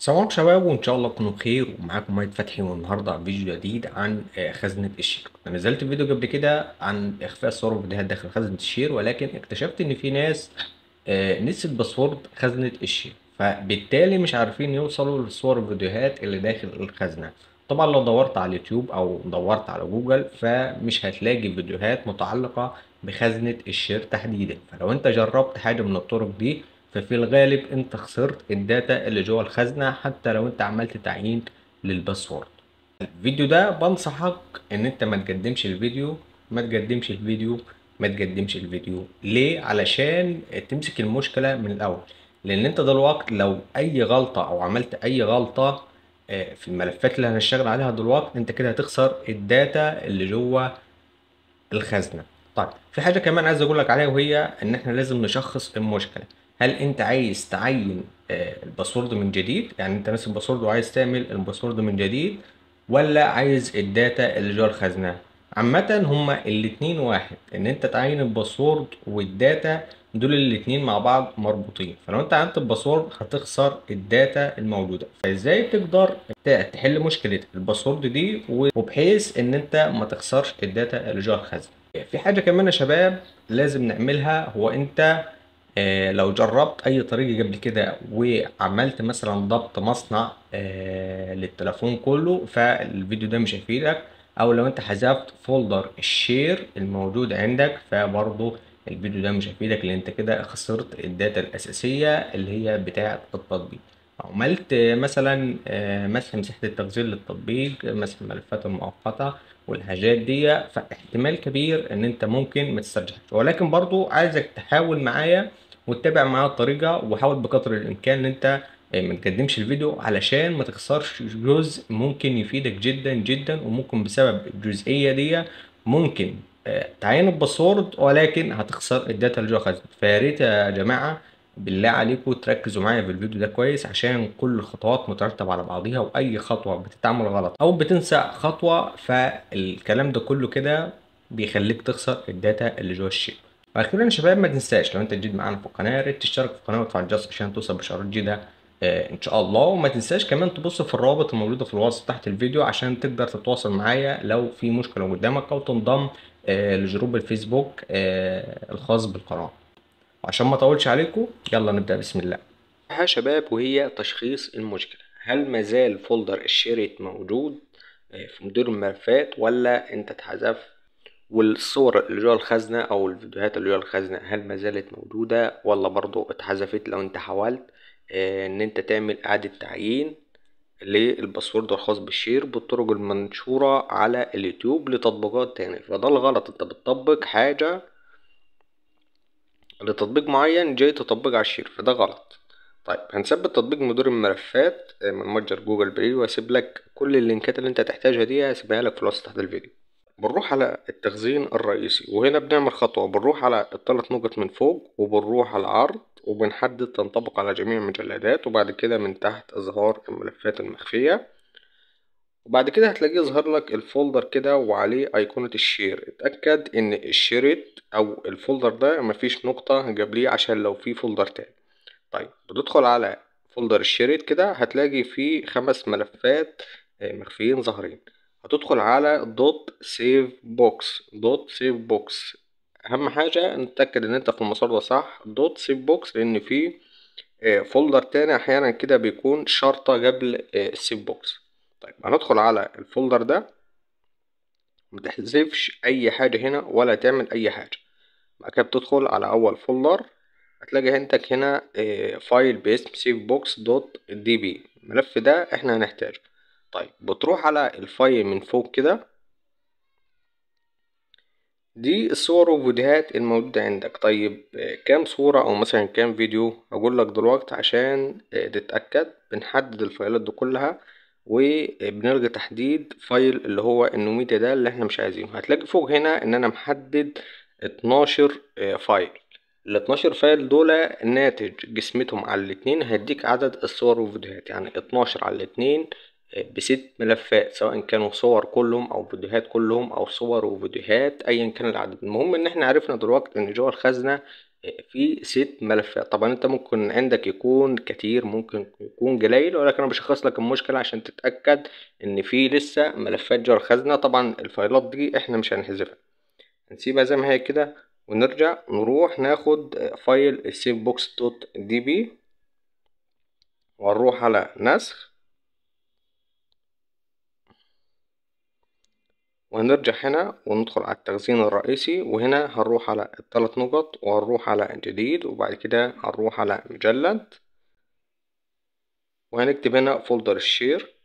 سلام شباب وان شاء الله تكونوا بخير ومعاكم مايد فتحي والنهارده فيديو جديد عن آه، خزنه الشير انا نزلت فيديو قبل كده عن اخفاء الصور والفيديوهات داخل خزنه الشير ولكن اكتشفت ان في ناس آه، نسيت باسورد خزنه الشير فبالتالي مش عارفين يوصلوا للصور والفيديوهات اللي داخل الخزنه طبعا لو دورت على اليوتيوب او دورت على جوجل فمش هتلاقي فيديوهات متعلقه بخزنه الشير تحديدا فلو انت جربت حاجه من الطرق دي ففي الغالب انت خسرت الداتا اللي جوه الخزنه حتى لو انت عملت تعيين للباسورد الفيديو ده بنصحك ان انت ما تقدمش الفيديو ما تقدمش الفيديو ما تقدمش الفيديو ليه علشان تمسك المشكله من الاول لان انت دلوقتي لو اي غلطه او عملت اي غلطه آه، في الملفات اللي هنشتغل عليها دلوقتي انت كده هتخسر الداتا اللي جوه الخزنه طيب في حاجه كمان عايز اقول لك عليها وهي ان احنا لازم نشخص المشكله هل انت عايز تعين آه، الباسورد من جديد يعني انت ماسك الباسورد وعايز تعمل الباسورد من جديد ولا عايز الداتا اللي جوه الخزنه عامه هما الاتنين واحد ان انت تعين الباسورد والداتا دول الاتنين مع بعض مربوطين فلو انت عينت الباسورد هتخسر الداتا الموجوده فازاي تقدر تحل مشكله الباسورد دي وبحيث ان انت ما تخسرش الداتا اللي جوه الخزنه في حاجه كمان يا شباب لازم نعملها هو انت آه، لو جربت اي طريقه قبل كده وعملت مثلا ضبط مصنع آه، للتليفون كله فالفيديو ده مش هيفيدك او لو انت حذفت فولدر الشير الموجود عندك فبرضه الفيديو ده مش هيفيدك لان انت كده خسرت الداتا الاساسيه اللي هي بتاعه التطبيق عملت مثلا آه، مسح مساحه التخزين للتطبيق مسح الملفات المؤقته والحاجات دي فاحتمال كبير ان انت ممكن ما ولكن برضو عايزك تحاول معايا واتبع معايا الطريقه وحاول بقدر الامكان ان انت آه، ما تقدمش الفيديو علشان ما تخسرش جزء ممكن يفيدك جدا جدا وممكن بسبب الجزئيه دي ممكن آه، تعين الباسورد ولكن هتخسر الداتا اللي جوه خزنت فيا ريت يا جماعه بالله عليكم تركزوا معايا في الفيديو ده كويس عشان كل الخطوات مترتبه على بعضيها واي خطوه بتتعمل غلط او بتنسى خطوه فالكلام ده كله كده بيخليك تخسر الداتا اللي جوه الشيء واخيرا يا شباب ما تنساش لو انت جديد معانا في القناه يا ريت تشترك في القناه وتفعل الجرس عشان توصل بشعارات جديده آه، ان شاء الله وما تنساش كمان تبص في الروابط الموجوده في الوصف تحت الفيديو عشان تقدر تتواصل معايا لو في مشكله قدامك او تنضم آه، لجروب الفيسبوك آه، الخاص بالقناه وعشان ما اطولش عليكم يلا نبدا بسم الله ها شباب وهي تشخيص المشكله هل مازال فولدر الشريط موجود في مدير الملفات ولا انت اتحذفت والصور اللي جوه الخزنة أو الفيديوهات اللي جوه الخزنة هل ما زالت موجودة ولا برضو اتحذفت لو أنت حاولت آه، إن أنت تعمل إعادة تعيين للباسورد الخاص بالشير بالطرق المنشورة على اليوتيوب لتطبيقات تاني فده الغلط أنت بتطبق حاجة لتطبيق معين جاي تطبق على الشير فده غلط طيب هنثبت تطبيق مدير الملفات آه، من متجر جوجل بلاي واسيب لك كل اللينكات اللي انت هتحتاجها دي هسيبها لك في الوصف تحت الفيديو بنروح على التخزين الرئيسي وهنا بنعمل خطوة بنروح على الثلاث نقط من فوق وبنروح على العرض وبنحدد تنطبق على جميع المجلدات وبعد كده من تحت إظهار الملفات المخفية وبعد كده هتلاقيه يظهر لك الفولدر كده وعليه أيقونة الشير اتأكد إن الشيرت أو الفولدر ده مفيش نقطة جابليه عشان لو في فولدر تاني طيب بتدخل على فولدر الشيرت كده هتلاقي فيه خمس ملفات آه، مخفيين ظاهرين هتدخل على دوت سيف بوكس دوت سيف بوكس اهم حاجة نتأكد ان انت في المسار ده صح دوت سيف بوكس لان في فولدر آه، تاني احيانا كده بيكون شرطة قبل السيف آه، بوكس طيب هندخل على الفولدر ده متحذفش اي حاجة هنا ولا تعمل اي حاجة بعد كده بتدخل على اول فولدر هتلاقي عندك هنا فايل آه، باسم سيف بوكس دوت دي بي الملف ده احنا هنحتاجه طيب بتروح على الفايل من فوق كده دي الصور والفيديوهات الموجودة عندك طيب كام صورة او مثلا كام فيديو اقول لك دلوقتي عشان آه، تتأكد بنحدد الفايلات دي كلها وبنلغي تحديد فايل اللي هو النوميتا ده اللي احنا مش عايزينه هتلاقي فوق هنا ان انا محدد اتناشر آه، فايل ال 12 فايل دول ناتج جسمتهم على الاتنين هيديك عدد الصور والفيديوهات يعني اتناشر على الاتنين بست ملفات سواء كانوا صور كلهم او فيديوهات كلهم او صور وفيديوهات ايا كان العدد المهم ان احنا عرفنا دلوقتي ان جوه الخزنه آه، في ست ملفات طبعا انت ممكن عندك يكون كتير ممكن يكون قليل ولكن انا بشخص لك المشكله عشان تتاكد ان في لسه ملفات جوه الخزنه طبعا الفايلات دي احنا مش هنحذفها هنسيبها زي ما هي كده ونرجع نروح ناخد آه، فايل السيف بوكس دوت دي بي ونروح على نسخ وهنرجع هنا وندخل على التخزين الرئيسي وهنا هنروح على الثلاث نقط وهنروح على جديد وبعد كده هنروح على مجلد وهنكتب هنا فولدر الشير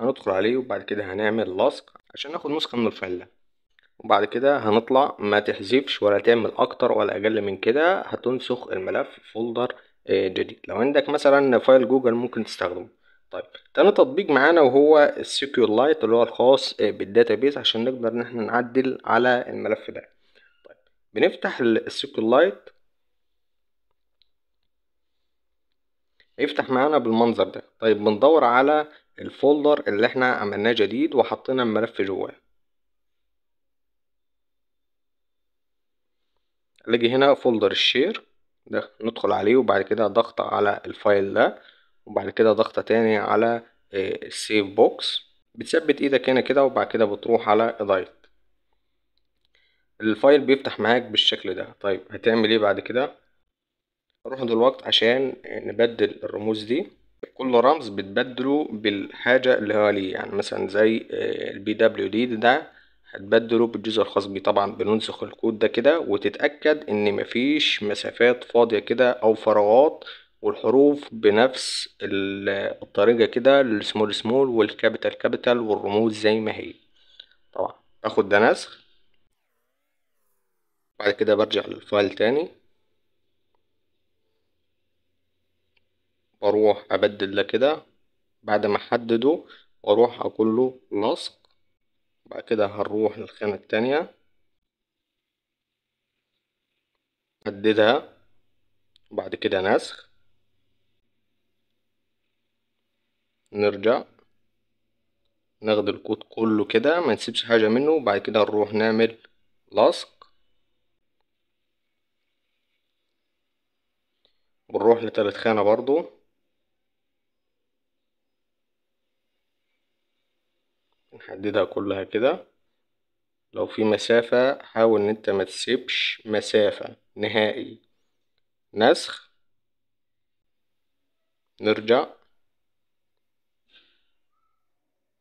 هندخل عليه وبعد كده هنعمل لصق عشان ناخد نسخة من الفايل وبعد كده هنطلع ما تحذفش ولا تعمل اكتر ولا اقل من كده هتنسخ الملف فولدر آه، جديد لو عندك مثلا فايل جوجل ممكن تستخدمه طيب تاني تطبيق معانا وهو السيكيور لايت اللي هو الخاص بالداتابيز عشان نقدر ان احنا نعدل على الملف ده طيب بنفتح السيكيور لايت يفتح معانا بالمنظر ده طيب بندور على الفولدر اللي احنا عملناه جديد وحطينا الملف جواه نيجي هنا فولدر الشير ده ندخل عليه وبعد كده ضغط على الفايل ده وبعد كده ضغطة تاني على آه، السيف بوكس بتثبت ايدك هنا كده وبعد كده بتروح على اضاءة الفايل بيفتح معاك بالشكل ده طيب هتعمل ايه بعد كده نروح دلوقتي عشان نبدل الرموز دي كل رمز بتبدله بالحاجة اللي هو ليه يعني مثلا زي البي دبليو دي ده هتبدله بالجزء الخاص بيه طبعا بننسخ الكود ده كده وتتأكد ان مفيش مسافات فاضية كده او فراغات والحروف بنفس الطريقة كده السمول سمول والكابيتال كابيتال والرموز زي ما هي طبعا باخد ده نسخ بعد كده برجع للفايل تاني بروح أبدل ده كده بعد ما أحدده وأروح أقول له لصق بعد كده هنروح للخانة التانية أحددها وبعد كده نسخ نرجع ناخد الكود كله كده ما نسيبش حاجة منه وبعد كده نروح نعمل لصق ونروح لتالت خانة برضو نحددها كلها كده لو في مسافة حاول ان انت ما تسيبش مسافة نهائي نسخ نرجع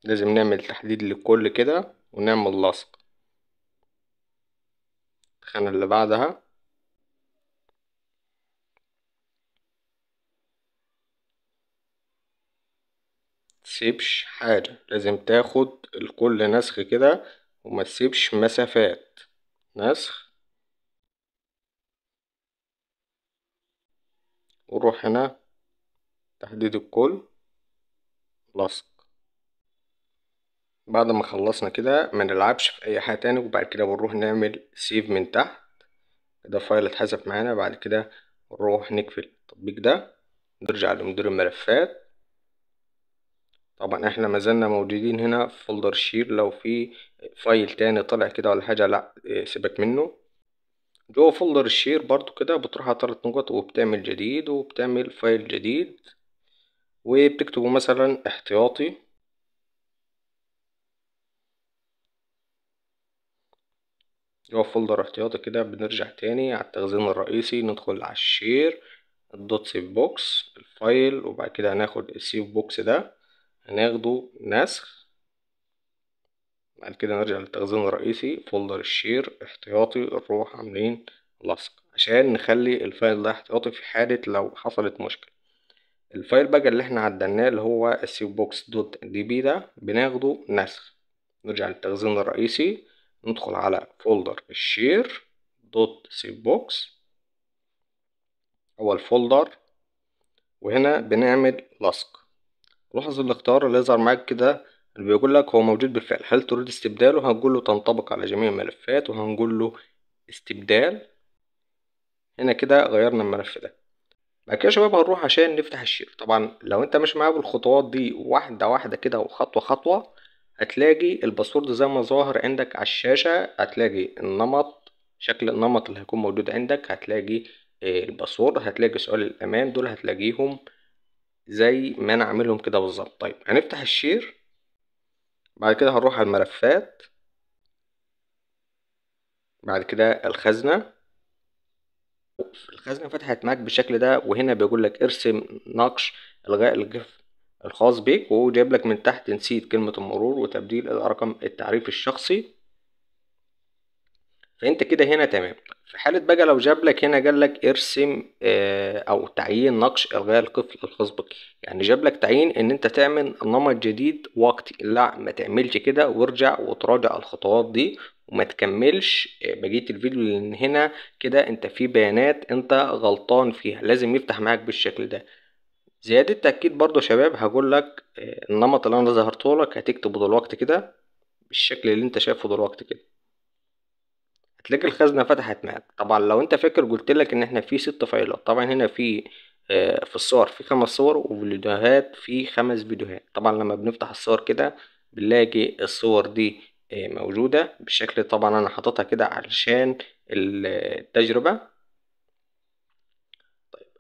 لازم نعمل تحديد للكل كده ونعمل لصق الخانة اللي بعدها تسيبش حاجة لازم تاخد الكل نسخ كده وما تسيبش مسافات نسخ وروح هنا تحديد الكل لصق بعد ما خلصنا كده ما نلعبش في اي حاجه تاني وبعد كده بنروح نعمل سيف من تحت كده فايل اتحذف معانا بعد كده نروح نقفل التطبيق ده نرجع لمدير الملفات طبعا احنا مازلنا موجودين هنا في فولدر شير لو في فايل تاني طلع كده ولا حاجه لا آه، سيبك منه جوه فولدر الشير برضو كده بتروح على ثلاث نقط وبتعمل جديد وبتعمل فايل جديد وبتكتبه مثلا احتياطي هو فولدر احتياطي كده بنرجع تاني على التخزين الرئيسي ندخل على الشير الدوت سيف بوكس الفايل وبعد كده هناخد السيف بوكس ده هناخده نسخ بعد كده نرجع للتخزين الرئيسي فولدر الشير احتياطي نروح عاملين لصق عشان نخلي الفايل ده احتياطي في حالة لو حصلت مشكلة الفايل بقى اللي احنا عدلناه اللي هو السيف بوكس دوت دي بي ده بناخده نسخ نرجع للتخزين الرئيسي ندخل على فولدر الشير دوت سيف بوكس هو الفولدر وهنا بنعمل لصق لاحظ الاختيار اللي يظهر معاك كده اللي بيقول لك هو موجود بالفعل هل تريد استبداله هنقول له تنطبق على جميع الملفات وهنقول له استبدال هنا كده غيرنا الملف ده بعد كده يا شباب هنروح عشان نفتح الشير طبعا لو انت مش معاك بالخطوات دي واحده واحده كده وخطوه خطوه هتلاقي الباسورد زي ما ظاهر عندك على الشاشة هتلاقي النمط شكل النمط اللي هيكون موجود عندك هتلاقي آه، الباسورد هتلاقي سؤال الأمان دول هتلاقيهم زي ما أنا عاملهم كده بالظبط طيب هنفتح الشير بعد كده هنروح على الملفات بعد كده الخزنة الخزنة فتحت معاك بالشكل ده وهنا بيقول لك ارسم نقش الغاء الجف الخاص بيك وهو جايب لك من تحت نسيت كلمة المرور وتبديل الرقم التعريف الشخصي فانت كده هنا تمام في حالة بقى لو جاب لك هنا قال لك ارسم آه، او تعيين نقش الغاء القفل الخاص بك يعني جاب لك تعيين ان انت تعمل نمط جديد وقتي لا ما تعملش كده وارجع وتراجع الخطوات دي وما تكملش آه، بقية الفيديو لان هنا كده انت في بيانات انت غلطان فيها لازم يفتح معاك بالشكل ده زيادة تأكيد برضو يا شباب هقول لك آه، النمط اللي انا ظهرته لك هتكتبه دلوقتي كده بالشكل اللي انت شايفه دلوقتي كده هتلاقي الخزنة فتحت معاك طبعا لو انت فاكر قلت لك ان احنا في ست فايلات طبعا هنا في آه، في الصور في خمس صور وفي الفيديوهات في خمس فيديوهات طبعا لما بنفتح الصور كده بنلاقي الصور دي آه، موجودة بالشكل طبعا انا حاططها كده علشان التجربة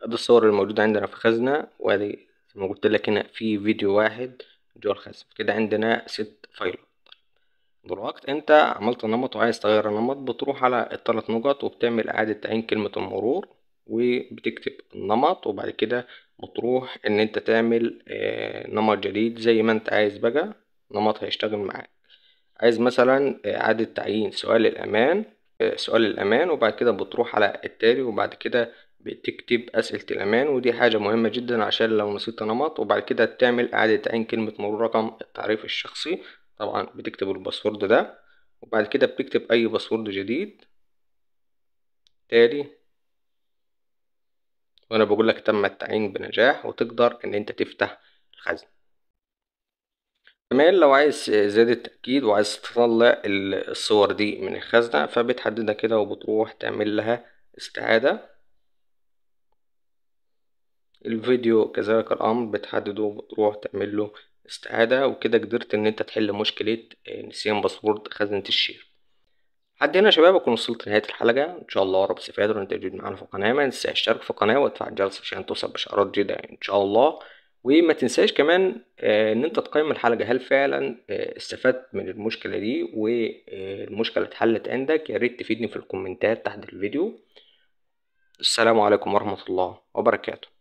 ادي الصور الموجودة عندنا في الخزنة وادي زي ما قلت لك هنا في فيديو واحد جوه الخزنة كده عندنا ست فايلات دلوقت انت عملت النمط وعايز تغير النمط بتروح على الثلاث نقط وبتعمل اعادة تعيين كلمة المرور وبتكتب النمط وبعد كده بتروح ان انت تعمل آه، نمط جديد زي ما انت عايز بقى نمط هيشتغل معاك عايز مثلا اعادة تعيين سؤال الامان آه، سؤال الامان وبعد كده بتروح على التالي وبعد كده بتكتب أسئلة الأمان ودي حاجة مهمة جدا عشان لو نسيت نمط وبعد كده تعمل إعادة تعيين كلمة مرور رقم التعريف الشخصي طبعا بتكتب الباسورد ده وبعد كده بتكتب أي باسورد جديد تالي وأنا بقول لك تم التعيين بنجاح وتقدر إن أنت تفتح الخزنة كمان لو عايز زيادة تأكيد وعايز تطلع الصور دي من الخزنة فبتحددها كده وبتروح تعمل لها استعادة الفيديو كذلك الأمر بتحدده وبتروح تعمل له استعادة وكده قدرت إن أنت تحل مشكلة آه، نسيان باسورد خزنة الشير حد هنا يا شباب أكون وصلت لنهاية الحلقة إن شاء الله رب استفادوا وأنت جديد معانا في القناة ما تنساش تشترك في القناة وتفعل الجرس عشان توصل بشعارات جديدة إن شاء الله وما تنساش كمان آه، إن أنت تقيم الحلقة هل فعلا آه، استفدت من المشكلة دي والمشكلة اتحلت عندك يا ريت تفيدني في الكومنتات تحت الفيديو السلام عليكم ورحمة الله وبركاته